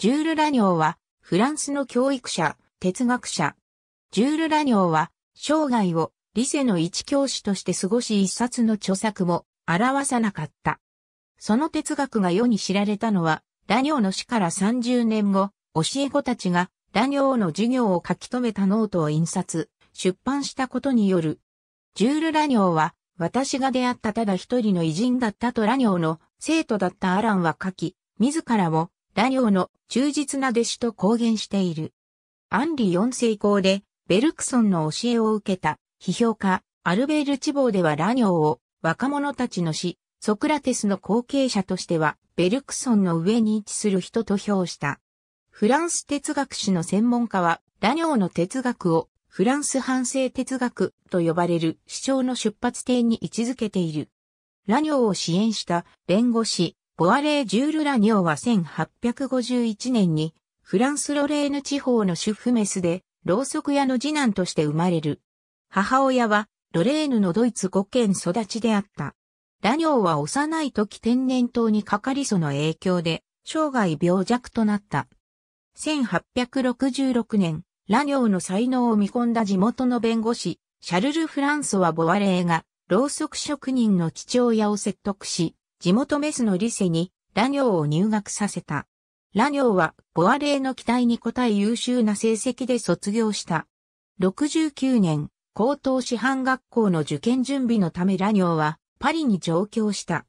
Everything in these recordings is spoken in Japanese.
ジュール・ラニョーは、フランスの教育者、哲学者。ジュール・ラニョーは、生涯を理性の一教師として過ごし一冊の著作も表さなかった。その哲学が世に知られたのは、ラニョーの死から30年後、教え子たちがラニョーの授業を書き留めたノートを印刷、出版したことによる。ジュール・ラニョーは、私が出会ったただ一人の偉人だったとラニョーの生徒だったアランは書き、自らを羅領の忠実な弟子と公言している。アンリ4世公で、ベルクソンの教えを受けた、批評家、アルベール・地方では羅領を、若者たちの死、ソクラテスの後継者としては、ベルクソンの上に位置する人と評した。フランス哲学史の専門家は、羅領の哲学を、フランス反省哲学と呼ばれる主張の出発点に位置づけている。ラ行を支援した弁護士、ボアレー・ジュール・ラニオは1851年にフランス・ロレーヌ地方のシュフメスでろうそく屋の次男として生まれる。母親はロレーヌのドイツ5県育ちであった。ラニオは幼い時天然痘にかかりその影響で生涯病弱となった。1866年、ラニョの才能を見込んだ地元の弁護士、シャルル・フランソワ・ボワレーが、ろうそく職人の父親を説得し、地元メスのリセにラニ行を入学させた。ラニ行はボアレーの期待に応え優秀な成績で卒業した。69年、高等師範学校の受験準備のためラニ行はパリに上京した。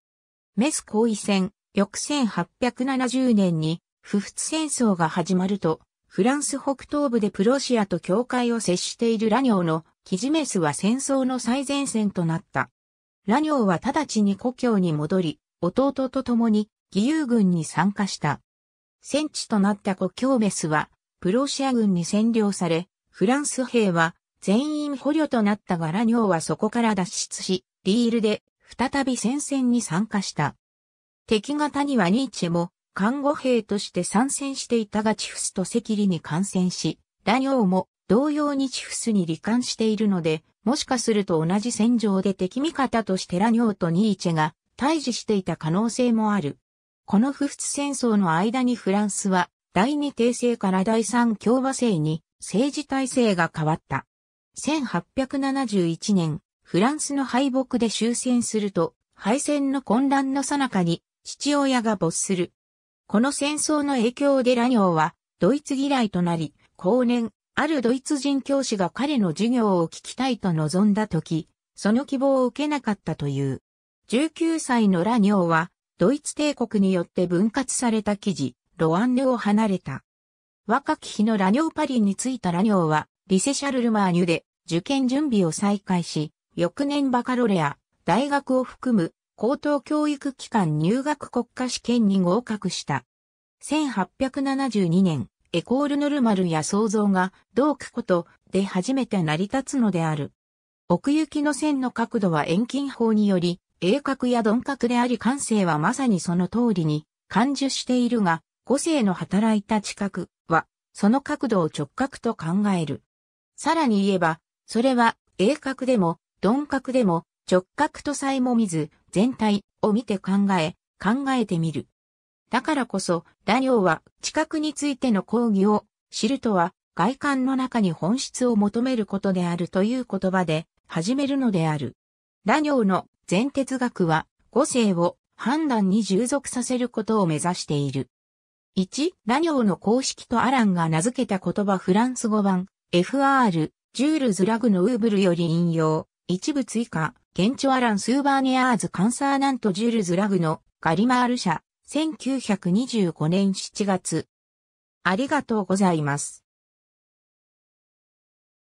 メス後位戦、翌1870年に不仏戦争が始まると、フランス北東部でプロシアと境界を接しているラニ行のキジメスは戦争の最前線となった。ラョウは直ちに故郷に戻り、弟と共に義勇軍に参加した。戦地となった故郷メスは、プロシア軍に占領され、フランス兵は全員捕虜となったがラョウはそこから脱出し、リールで再び戦線に参加した。敵方にはニーチェも看護兵として参戦していたがチフスと赤痢に感染し、ョウも同様にチフスに罹患しているので、もしかすると同じ戦場で敵味方としてラニョーとニーチェが対峙していた可能性もある。この不仏戦争の間にフランスは第二帝政から第三共和制に政治体制が変わった。1871年、フランスの敗北で終戦すると、敗戦の混乱の最中に父親が没する。この戦争の影響でラニョーはドイツ嫌いとなり、後年あるドイツ人教師が彼の授業を聞きたいと望んだ時、その希望を受けなかったという。19歳のラニョーは、ドイツ帝国によって分割された記事、ロワンネを離れた。若き日のラニョーパリに着いたラニョーは、リセシャルルマーニュで受験準備を再開し、翌年バカロレア、大学を含む高等教育機関入学国家試験に合格した。1872年、エコールノルマルや想像が、うくこと、で初めて成り立つのである。奥行きの線の角度は遠近法により、鋭角や鈍角であり感性はまさにその通りに、感受しているが、個性の働いた知覚は、その角度を直角と考える。さらに言えば、それは、鋭角でも、鈍角でも、直角とさえも見ず、全体を見て考え、考えてみる。だからこそ、ニ行は知覚についての講義を知るとは外観の中に本質を求めることであるという言葉で始めるのである。ニ行の全哲学は語性を判断に従属させることを目指している。1、ニ行の公式とアランが名付けた言葉フランス語版 FR、ジュールズ・ラグのウーブルより引用、一部追加、現地アラン・スーバーネアーズ・カンサーナント・ジュールズ・ラグのガリマール社、1925年7月。ありがとうございます。